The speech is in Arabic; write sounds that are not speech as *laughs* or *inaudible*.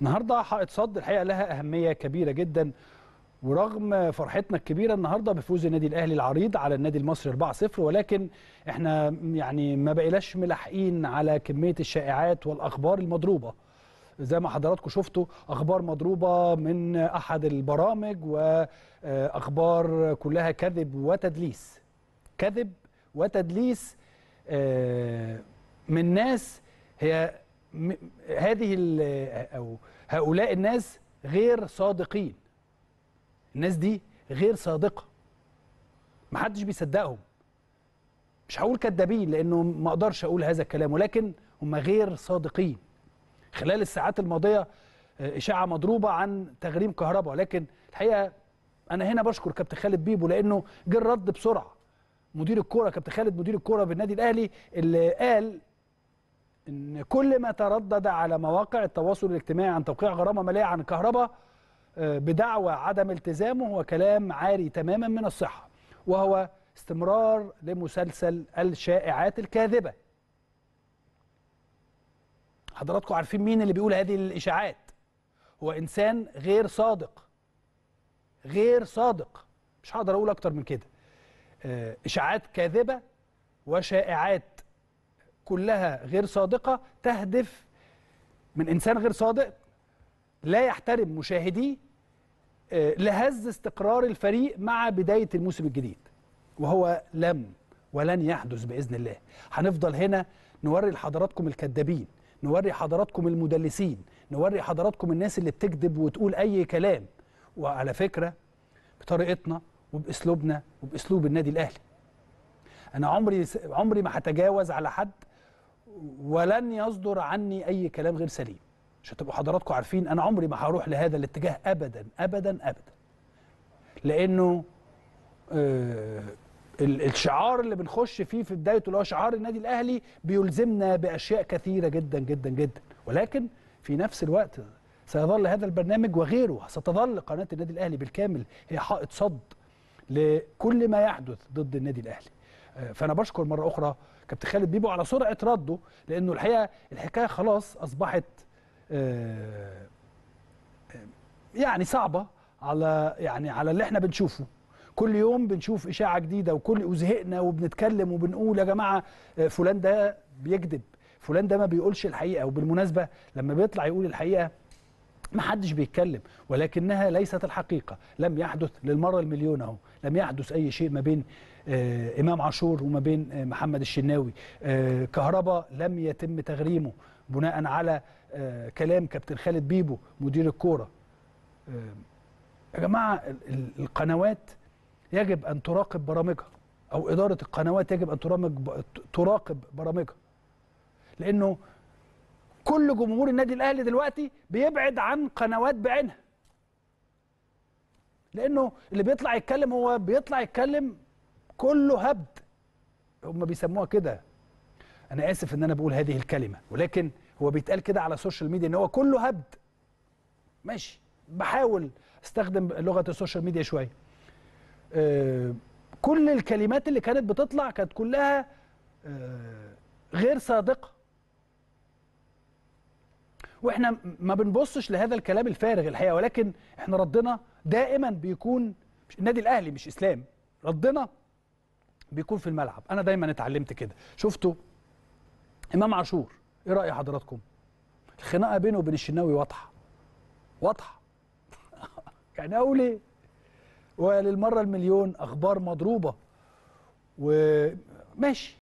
النهارده حائط صد الحقيقه لها اهميه كبيره جدا ورغم فرحتنا الكبيره النهارده بفوز النادي الاهلي العريض على النادي المصري 4-0 ولكن احنا يعني ما بقيناش ملاحقين على كميه الشائعات والاخبار المضروبه زي ما حضراتكم شفتوا اخبار مضروبه من احد البرامج واخبار كلها كذب وتدليس كذب وتدليس آه، من ناس هي هذه او هؤلاء الناس غير صادقين الناس دي غير صادقه محدش بيصدقهم مش هقول كدابين لانه ما اقدرش اقول هذا الكلام ولكن هم غير صادقين خلال الساعات الماضيه آه، اشاعه مضروبه عن تغريم كهرباء لكن الحقيقه انا هنا بشكر كابتن خالد بيبو لانه جه الرد بسرعه مدير الكوره كابتن خالد مدير الكوره بالنادي الاهلي اللي قال ان كل ما تردد على مواقع التواصل الاجتماعي عن توقيع غرامه ماليه عن الكهرباء آه، بدعوى عدم التزامه هو كلام عاري تماما من الصحه وهو استمرار لمسلسل الشائعات الكاذبه حضراتكم عارفين مين اللي بيقول هذه الاشاعات هو انسان غير صادق غير صادق مش هقدر اقول اكتر من كده آه، اشاعات كاذبه وشائعات كلها غير صادقه تهدف من انسان غير صادق لا يحترم مشاهديه آه، لهز استقرار الفريق مع بدايه الموسم الجديد وهو لم ولن يحدث باذن الله هنفضل هنا نوري لحضراتكم الكذابين نوري حضراتكم المدلسين نوري حضراتكم الناس اللي بتكذب وتقول اي كلام وعلى فكره بطريقتنا وباسلوبنا وباسلوب النادي الاهلي انا عمري عمري ما هتجاوز على حد ولن يصدر عني اي كلام غير سليم عشان تبقوا حضراتكم عارفين انا عمري ما هروح لهذا الاتجاه ابدا ابدا ابدا لانه آه الشعار اللي بنخش فيه في بدايته اللي هو شعار النادي الاهلي بيلزمنا باشياء كثيره جدا جدا جدا ولكن في نفس الوقت سيظل هذا البرنامج وغيره ستظل قناه النادي الاهلي بالكامل هي حائط صد لكل ما يحدث ضد النادي الاهلي فانا بشكر مره اخرى كابتن خالد بيبو على سرعه رده لانه الحقيقه الحكايه خلاص اصبحت آه، آه، يعني صعبه على يعني على اللي احنا بنشوفه كل يوم بنشوف اشاعه جديده وكل وزهقنا وبنتكلم وبنقول يا جماعه آه، فلان ده بيكذب فلان ده ما بيقولش الحقيقه وبالمناسبه لما بيطلع يقول الحقيقه ما حدش بيتكلم ولكنها ليست الحقيقة لم يحدث للمرة المليون أهو لم يحدث أي شيء ما بين آه، إمام عاشور وما بين آه، محمد الشناوي آه، كهرباء لم يتم تغريمه بناء على كلام كابتن خالد بيبو مدير الكورة يا جماعة القنوات يجب أن تراقب برامجها أو إدارة القنوات يجب أن تراقب برامجها لأنه كل جمهور النادي الاهلي دلوقتي بيبعد عن قنوات بعينها لانه اللي بيطلع يتكلم هو بيطلع يتكلم كله هبد هم بيسموها كده انا اسف ان انا بقول هذه الكلمه ولكن هو بيتقال كده على السوشيال ميديا ان هو كله هبد ماشي بحاول استخدم لغه السوشيال ميديا شويه أه كل الكلمات اللي كانت بتطلع كانت كلها أه غير صادقه واحنا ما بنبصش لهذا الكلام الفارغ الحقيقه ولكن احنا ردنا دائما بيكون مش النادي الاهلي مش اسلام ردنا بيكون في الملعب انا دايما اتعلمت كده شفتوا امام عاشور ايه راي حضراتكم الخناقه بينه وبين الشناوي واضحه واضحه *laughs* يعني اقول ايه وللمره المليون اخبار مضروبه وماشي